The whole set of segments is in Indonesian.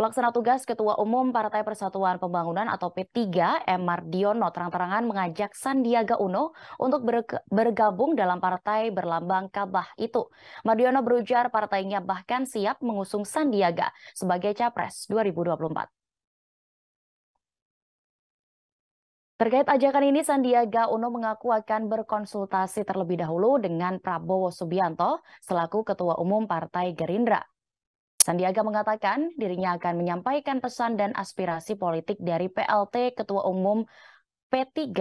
Pelaksana tugas Ketua Umum Partai Persatuan Pembangunan atau P3, M. Mardiono, terang-terangan mengajak Sandiaga Uno untuk bergabung dalam partai berlambang kabah itu. Mardiono berujar partainya bahkan siap mengusung Sandiaga sebagai Capres 2024. Terkait ajakan ini, Sandiaga Uno mengaku akan berkonsultasi terlebih dahulu dengan Prabowo Subianto selaku Ketua Umum Partai Gerindra. Sandiaga mengatakan dirinya akan menyampaikan pesan dan aspirasi politik dari PLT Ketua Umum P3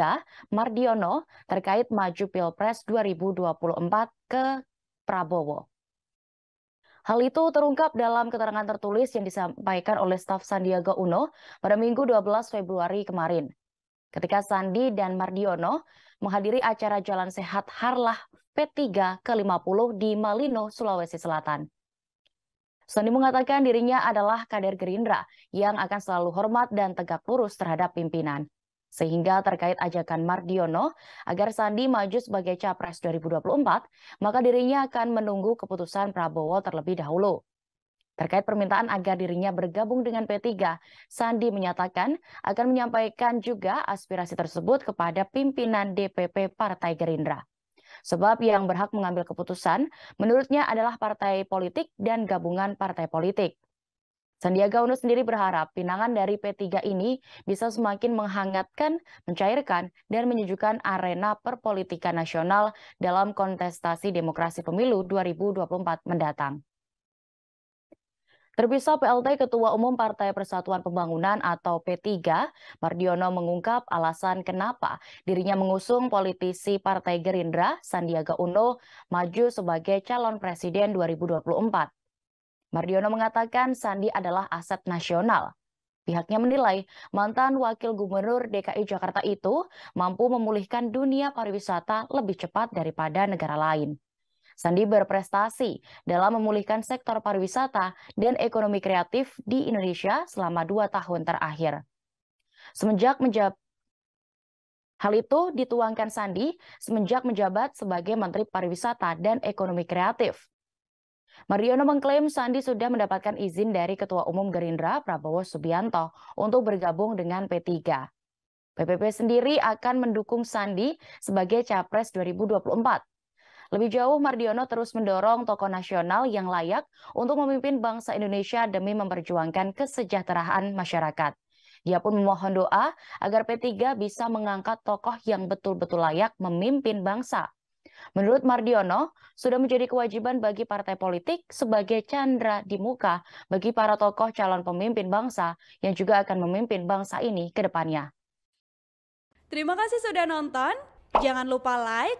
Mardiono terkait maju Pilpres 2024 ke Prabowo. Hal itu terungkap dalam keterangan tertulis yang disampaikan oleh staf Sandiaga Uno pada Minggu 12 Februari kemarin. Ketika Sandi dan Mardiono menghadiri acara Jalan Sehat Harlah P3 ke-50 di Malino, Sulawesi Selatan. Sony mengatakan dirinya adalah kader Gerindra yang akan selalu hormat dan tegak lurus terhadap pimpinan. Sehingga terkait ajakan Mardiono agar Sandi maju sebagai Capres 2024, maka dirinya akan menunggu keputusan Prabowo terlebih dahulu. Terkait permintaan agar dirinya bergabung dengan P3, Sandi menyatakan akan menyampaikan juga aspirasi tersebut kepada pimpinan DPP Partai Gerindra. Sebab yang berhak mengambil keputusan menurutnya adalah partai politik dan gabungan partai politik. Sandiaga Uno sendiri berharap pinangan dari P3 ini bisa semakin menghangatkan, mencairkan, dan menyejukkan arena perpolitikan nasional dalam kontestasi demokrasi pemilu 2024 mendatang. Terpisah, PLT Ketua Umum Partai Persatuan Pembangunan atau P3, Mardiono mengungkap alasan kenapa dirinya mengusung politisi Partai Gerindra, Sandiaga Uno, maju sebagai calon presiden 2024. Mardiono mengatakan Sandi adalah aset nasional. Pihaknya menilai mantan wakil gubernur DKI Jakarta itu mampu memulihkan dunia pariwisata lebih cepat daripada negara lain. Sandi berprestasi dalam memulihkan sektor pariwisata dan ekonomi kreatif di Indonesia selama dua tahun terakhir. Semenjak menjab Hal itu dituangkan Sandi semenjak menjabat sebagai Menteri Pariwisata dan Ekonomi Kreatif. Mariono mengklaim Sandi sudah mendapatkan izin dari Ketua Umum Gerindra Prabowo Subianto untuk bergabung dengan P3. PPP sendiri akan mendukung Sandi sebagai Capres 2024. Lebih jauh, Mardiono terus mendorong tokoh nasional yang layak untuk memimpin bangsa Indonesia demi memperjuangkan kesejahteraan masyarakat. Dia pun memohon doa agar P3 bisa mengangkat tokoh yang betul-betul layak memimpin bangsa. Menurut Mardiono, sudah menjadi kewajiban bagi partai politik sebagai candra di muka bagi para tokoh calon pemimpin bangsa yang juga akan memimpin bangsa ini ke depannya. Terima kasih sudah nonton. Jangan lupa like,